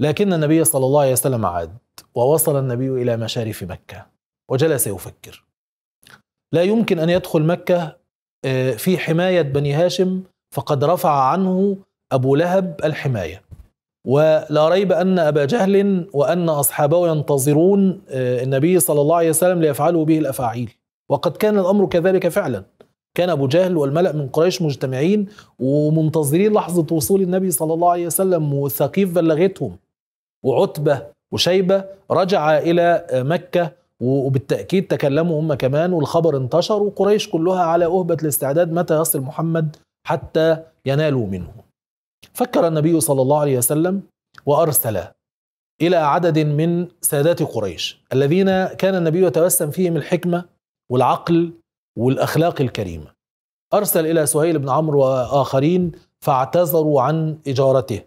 لكن النبي صلى الله عليه وسلم عاد ووصل النبي إلى مشارف مكة وجلس يفكر لا يمكن أن يدخل مكة آه، في حماية بني هاشم فقد رفع عنه أبو لهب الحماية ولا ريب أن أبا جهل وأن أصحابه ينتظرون آه، النبي صلى الله عليه وسلم ليفعلوا به الأفاعيل وقد كان الأمر كذلك فعلا كان أبو جهل والملأ من قريش مجتمعين ومنتظرين لحظة وصول النبي صلى الله عليه وسلم وثقيف بلغتهم وعتبة وشيبة رجع إلى مكة وبالتأكيد تكلموا هم كمان والخبر انتشر وقريش كلها على أهبة الاستعداد متى يصل محمد حتى ينالوا منه فكر النبي صلى الله عليه وسلم وأرسل إلى عدد من سادات قريش الذين كان النبي يتوسم فيهم الحكمة والعقل والأخلاق الكريمة أرسل إلى سهيل بن عمرو وآخرين فاعتذروا عن إجارته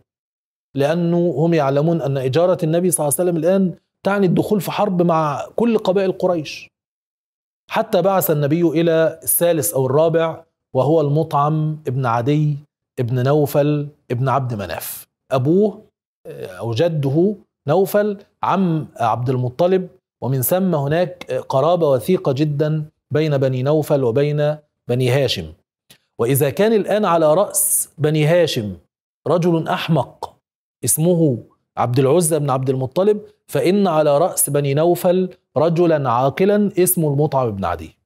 لأنه هم يعلمون أن إجارة النبي صلى الله عليه وسلم الآن تعني الدخول في حرب مع كل قبائل قريش حتى بعث النبي إلى الثالث أو الرابع وهو المطعم ابن عدي ابن نوفل ابن عبد مناف أبوه آه، أو جده نوفل عم عبد المطلب ومن ثم هناك قرابة وثيقة جدا بين بني نوفل وبين بني هاشم وإذا كان الآن على رأس بني هاشم رجل أحمق اسمه عبد العزة بن عبد المطلب فإن على رأس بني نوفل رجلا عاقلا اسمه المطعم بن عدي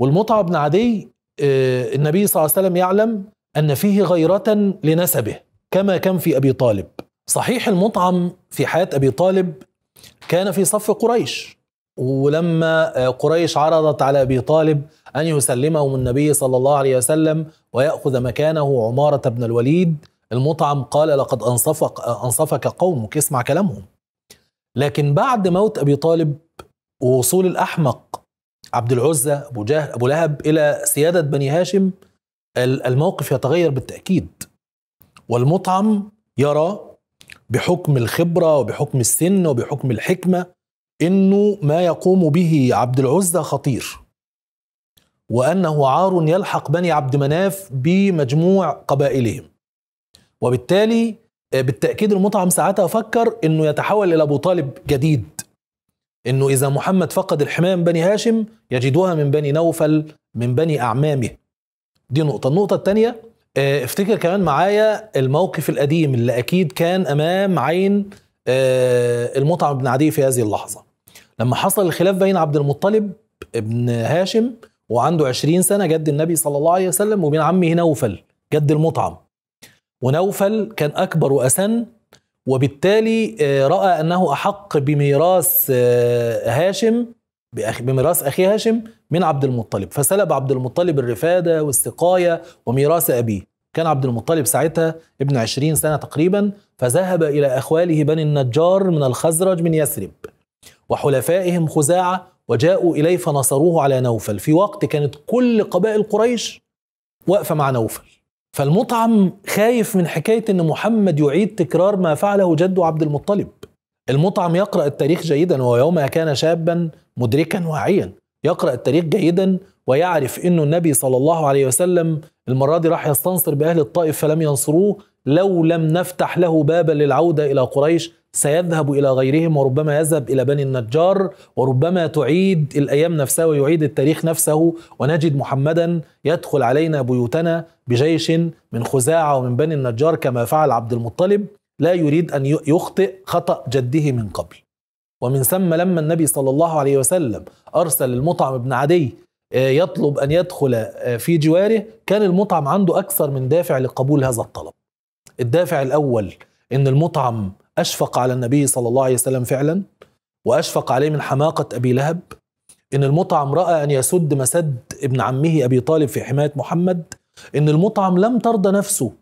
والمطعم بن عدي آه، النبي صلى الله عليه وسلم يعلم أن فيه غيرة لنسبه كما كان في أبي طالب صحيح المطعم في حياة أبي طالب كان في صف قريش ولما آه، قريش عرضت على ابي طالب ان يسلمه النبي صلى الله عليه وسلم وياخذ مكانه عماره بن الوليد المطعم قال لقد أنصفك, أنصفك قومك اسمع كلامهم لكن بعد موت أبي طالب ووصول الأحمق عبد العزة أبو جهل أبو لهب إلى سيادة بني هاشم الموقف يتغير بالتأكيد والمطعم يرى بحكم الخبرة وبحكم السن وبحكم الحكمة إنه ما يقوم به عبد العزة خطير وأنه عار يلحق بني عبد مناف بمجموع قبائلهم وبالتالي آه، بالتأكيد المطعم ساعتها فكر أنه يتحول إلى أبو طالب جديد أنه إذا محمد فقد الحماية من بني هاشم يجدوها من بني نوفل من بني أعمامه دي نقطة النقطة الثانية آه، افتكر كمان معايا الموقف القديم اللي أكيد كان أمام عين آه، المطعم بن عدي في هذه اللحظة لما حصل الخلاف بين عبد المطلب ابن هاشم وعنده 20 سنة جد النبي صلى الله عليه وسلم وبين عمه نوفل جد المطعم ونوفل كان أكبر وأسن وبالتالي آه، رأى أنه أحق بميراث آه، هاشم بميراث أخيه هاشم من عبد المطلب فسلب عبد المطلب الرفادة والسقاية وميراث أبيه كان عبد المطلب ساعتها ابن عشرين سنة تقريبا فذهب إلى أخواله بني النجار من الخزرج من يثرب وحلفائهم خزاعة وجاءوا إليه فنصروه على نوفل في وقت كانت كل قبائل قريش واقفة مع نوفل فالمطعم خايف من حكايه ان محمد يعيد تكرار ما فعله جده عبد المطلب المطعم يقرا التاريخ جيدا ويوم كان شابا مدركا واعيا يقرا التاريخ جيدا ويعرف انه النبي صلى الله عليه وسلم المره دي راح يستنصر باهل الطائف فلم ينصروه لو لم نفتح له بابا للعوده الى قريش سيذهب الى غيرهم وربما يذهب الى بني النجار وربما تعيد الايام نفسها ويعيد التاريخ نفسه ونجد محمدا يدخل علينا بيوتنا بجيش من خزاعة ومن بني النجار كما فعل عبد المطلب لا يريد أن يخطئ خطأ جده من قبل ومن ثم لما النبي صلى الله عليه وسلم أرسل المطعم بن عدي آه، يطلب أن يدخل آه، في جواره كان المطعم عنده أكثر من دافع لقبول هذا الطلب الدافع الأول أن المطعم أشفق على النبي صلى الله عليه وسلم فعلا وأشفق عليه من حماقة أبي لهب إن المطعم رأى أن يسد مسد ابن عمه أبي طالب في حماية محمد ان المطعم لم ترضى نفسه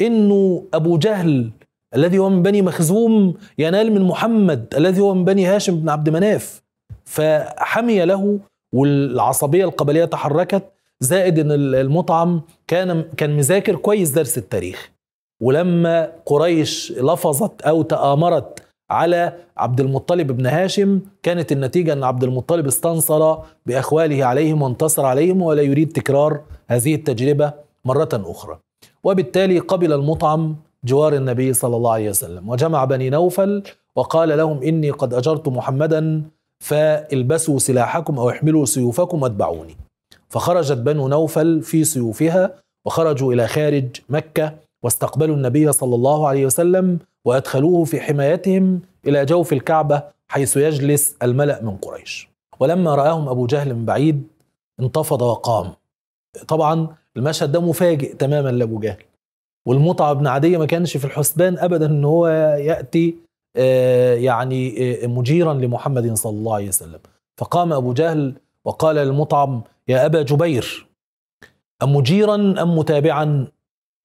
انه ابو جهل الذي هو من بني مخزوم ينال من محمد الذي هو من بني هاشم بن عبد مناف فحمي له والعصبيه القبليه تحركت زائد ان المطعم كان كان مذاكر كويس درس التاريخ ولما قريش لفظت او تآمرت على عبد المطلب بن هاشم كانت النتيجة أن عبد المطلب استنصر بأخواله عليهم وانتصر عليهم ولا يريد تكرار هذه التجربة مرة أخرى وبالتالي قبل المطعم جوار النبي صلى الله عليه وسلم وجمع بني نوفل وقال لهم إني قد أجرت محمدا فالبسوا سلاحكم أو احملوا سيوفكم واتبعوني فخرجت بنو نوفل في سيوفها وخرجوا إلى خارج مكة واستقبلوا النبي صلى الله عليه وسلم وادخلوه في حمايتهم الى جوف الكعبه حيث يجلس الملا من قريش ولما راهم ابو جهل من بعيد انتفض وقام طبعا المشهد ده مفاجئ تماما لابو جهل والمطعم بن عدي ما كانش في الحسبان ابدا ان هو ياتي آه، يعني آه، مجيرا لمحمد صلى الله عليه وسلم فقام ابو جهل وقال للمطعم يا ابا جبير أم مجيرا ام متابعا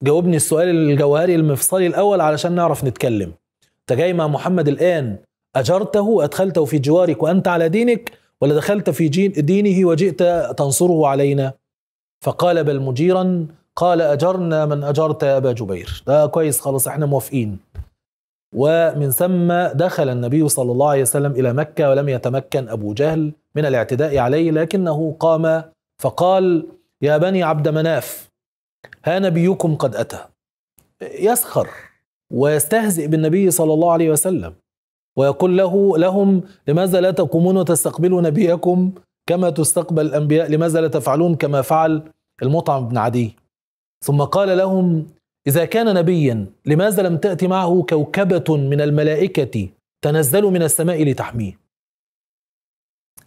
جاوبني السؤال الجوهري المفصلي الاول علشان نعرف نتكلم انت جاي مع محمد الان اجرته ادخلته في جوارك وانت على دينك ولا دخلت في دينه وجئت تنصره علينا فقال بل مجيرا قال اجرنا من اجرت يا ابا جبير ده كويس خلاص احنا موافقين ومن ثم دخل النبي صلى الله عليه وسلم الى مكه ولم يتمكن ابو جهل من الاعتداء عليه لكنه قام فقال يا بني عبد مناف ها نبيكم قد أتى يسخر ويستهزئ بالنبي صلى الله عليه وسلم ويقول له لهم لماذا لا تقومون وتستقبلوا نبيكم كما تستقبل الأنبياء لماذا لا تفعلون كما فعل المطعم بن عدي ثم قال لهم إذا كان نبيا لماذا لم تأتي معه كوكبة من الملائكة تنزل من السماء لتحميه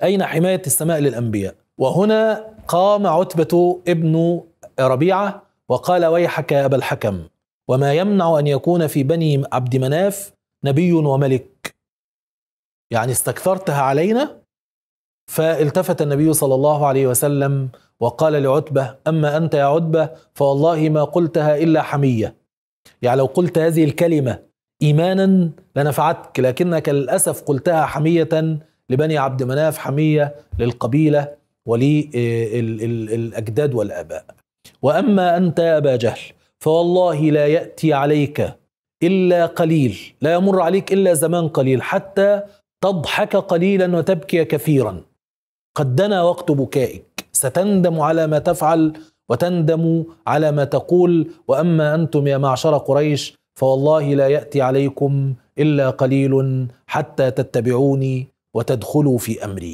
أين حماية السماء للأنبياء وهنا قام عتبة ابن ربيعة وقال ويحك يا أبا الحكم وما يمنع أن يكون في بني عبد مناف نبي وملك يعني استكثرتها علينا فالتفت النبي صلى الله عليه وسلم وقال لعتبة أما أنت يا عتبة فوالله ما قلتها إلا حمية يعني لو قلت هذه الكلمة إيمانا لنفعتك لكنك للأسف قلتها حمية لبني عبد مناف حمية للقبيلة وللأجداد آه، والآباء واما انت يا ابا جهل فوالله لا ياتي عليك الا قليل لا يمر عليك الا زمان قليل حتى تضحك قليلا وتبكي كثيرا قد دنا وقت بكائك ستندم على ما تفعل وتندم على ما تقول واما انتم يا معشر قريش فوالله لا ياتي عليكم الا قليل حتى تتبعوني وتدخلوا في امري